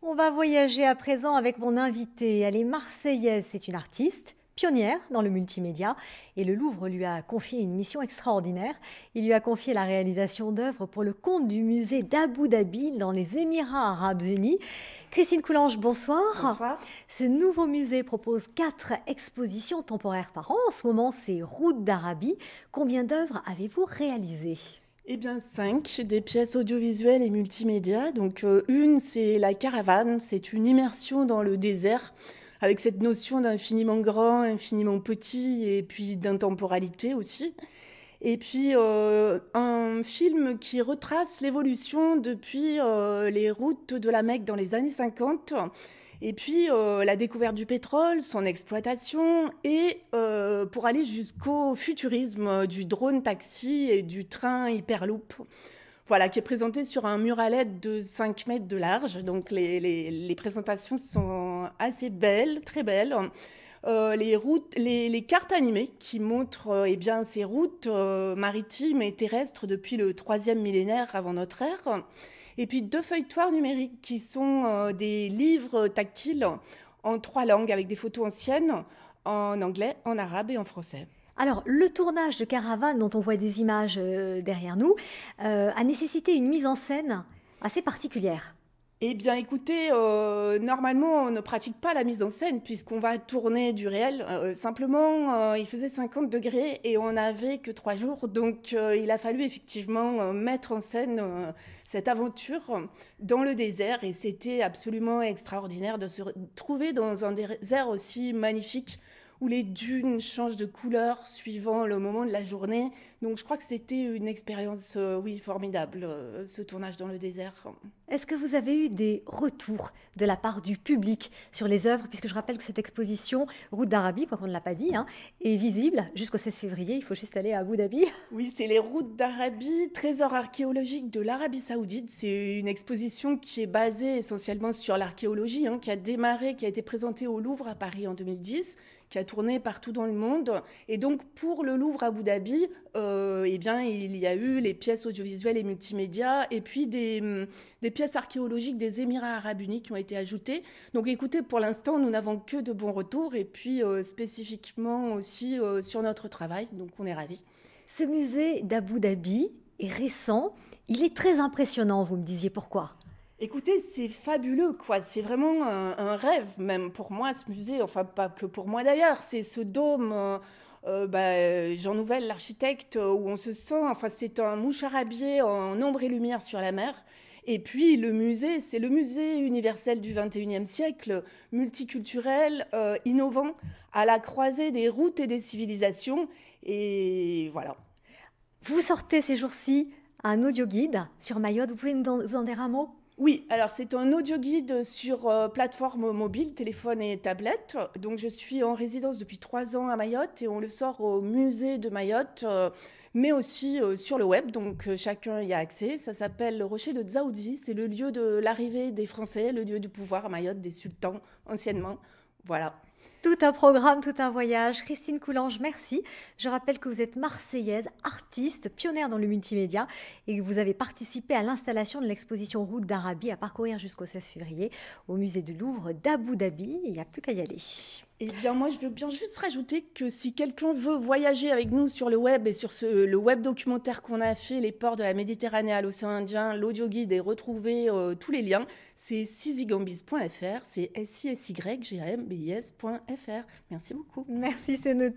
On va voyager à présent avec mon invitée. Elle est marseillaise, c'est une artiste pionnière dans le multimédia et le Louvre lui a confié une mission extraordinaire. Il lui a confié la réalisation d'œuvres pour le compte du musée d'Abu Dhabi dans les Émirats arabes unis. Christine Coulange, bonsoir. Bonsoir. Ce nouveau musée propose quatre expositions temporaires par an. En ce moment, c'est Route d'Arabie. Combien d'œuvres avez-vous réalisées eh bien, cinq, des pièces audiovisuelles et multimédia. Donc, euh, une, c'est La Caravane, c'est une immersion dans le désert, avec cette notion d'infiniment grand, infiniment petit, et puis d'intemporalité aussi. Et puis, euh, un film qui retrace l'évolution depuis euh, les routes de la Mecque dans les années 50 et puis euh, la découverte du pétrole, son exploitation, et euh, pour aller jusqu'au futurisme euh, du drone taxi et du train hyperloop. Voilà, qui est présenté sur un LED de 5 mètres de large. Donc les, présentations sont assez belles, très belles. les, routes, les, cartes animées qui montrent et eh bien, ces routes maritimes et terrestres depuis le troisième millénaire avant notre ère. Et puis deux feuilletoires numériques qui sont euh, des livres tactiles en trois langues avec des photos anciennes en anglais, en arabe et en français. Alors, le tournage de Caravane, dont on voit des images euh, derrière nous, euh, a nécessité une mise en scène assez particulière. Eh bien, écoutez, euh, normalement, on ne pratique pas la mise en scène puisqu'on va tourner du réel. Euh, simplement, euh, il faisait 50 degrés et on n'avait que trois jours. Donc, il a fallu effectivement mettre en scène cette aventure dans le désert. Et c'était absolument extraordinaire de se trouver dans un désert aussi magnifique où les dunes changent de couleur suivant le moment de la journée. Donc, je crois que c'était une expérience, oui, formidable, ce tournage dans le désert. Est-ce que vous avez eu des retours de la part du public sur les œuvres Puisque je rappelle que cette exposition, Route d'Arabie, quoi qu'on ne l'a pas dit, hein, est visible jusqu'au 16 février. Il faut juste aller à Abu Dhabi. Oui, c'est les Routes d'Arabie, trésor archéologique de l'Arabie Saoudite. C'est une exposition qui est basée essentiellement sur l'archéologie, hein, qui a démarré, qui a été présentée au Louvre à Paris en 2010 qui a tourné partout dans le monde. Et donc, pour le Louvre Abu Dhabi, euh, eh bien, il y a eu les pièces audiovisuelles et multimédia, et puis des, hum, des pièces archéologiques des Émirats arabes unis qui ont été ajoutées. Donc écoutez, pour l'instant, nous n'avons que de bons retours et puis euh, spécifiquement aussi euh, sur notre travail, donc on est ravis. Ce musée d'Abu Dhabi est récent, il est très impressionnant, vous me disiez pourquoi Écoutez, c'est fabuleux, quoi. C'est vraiment un, rêve, même pour moi, ce musée. Enfin, pas que pour moi d'ailleurs. C'est ce dôme. Euh, euh bah, Jean Nouvel, l'architecte, où on se sent. Enfin, c'est un arabier en ombre et lumière sur la mer. Et puis le musée, c'est le musée universel du XXIe siècle, multiculturel, euh, innovant, à la croisée des routes et des civilisations. Et voilà. Vous sortez ces jours-ci un audio guide sur Mayotte. Vous pouvez nous en dire un mot oui, alors c'est un audio guide sur euh, plateforme mobile, téléphone et tablette. Donc je suis en résidence depuis trois ans à Mayotte et on le sort au musée de Mayotte, euh, mais aussi euh, sur le web. Donc chacun y a accès. Ça s'appelle le Rocher de Zaoudi, C'est le lieu de l'arrivée des Français, le lieu du pouvoir à Mayotte, des sultans anciennement. Voilà. Tout un programme, tout un voyage. Christine Coulange, merci. Je rappelle que vous êtes marseillaise, artiste, pionnière dans le multimédia et que vous avez participé à l'installation de l'exposition Route d'Arabie à parcourir jusqu'au 16 février au musée du Louvre d'Abu Dhabi. Il n'y a plus qu'à y aller. Eh bien, moi, je veux bien juste rajouter que si quelqu'un veut voyager avec nous sur le web et sur le web documentaire qu'on a fait, les ports de la Méditerranée à l'océan Indien, l'audio guide et retrouver euh, tous les liens, c'est sisygambis.fr, c'est s i s y g m b i sfr Merci beaucoup. Merci, c'est noté.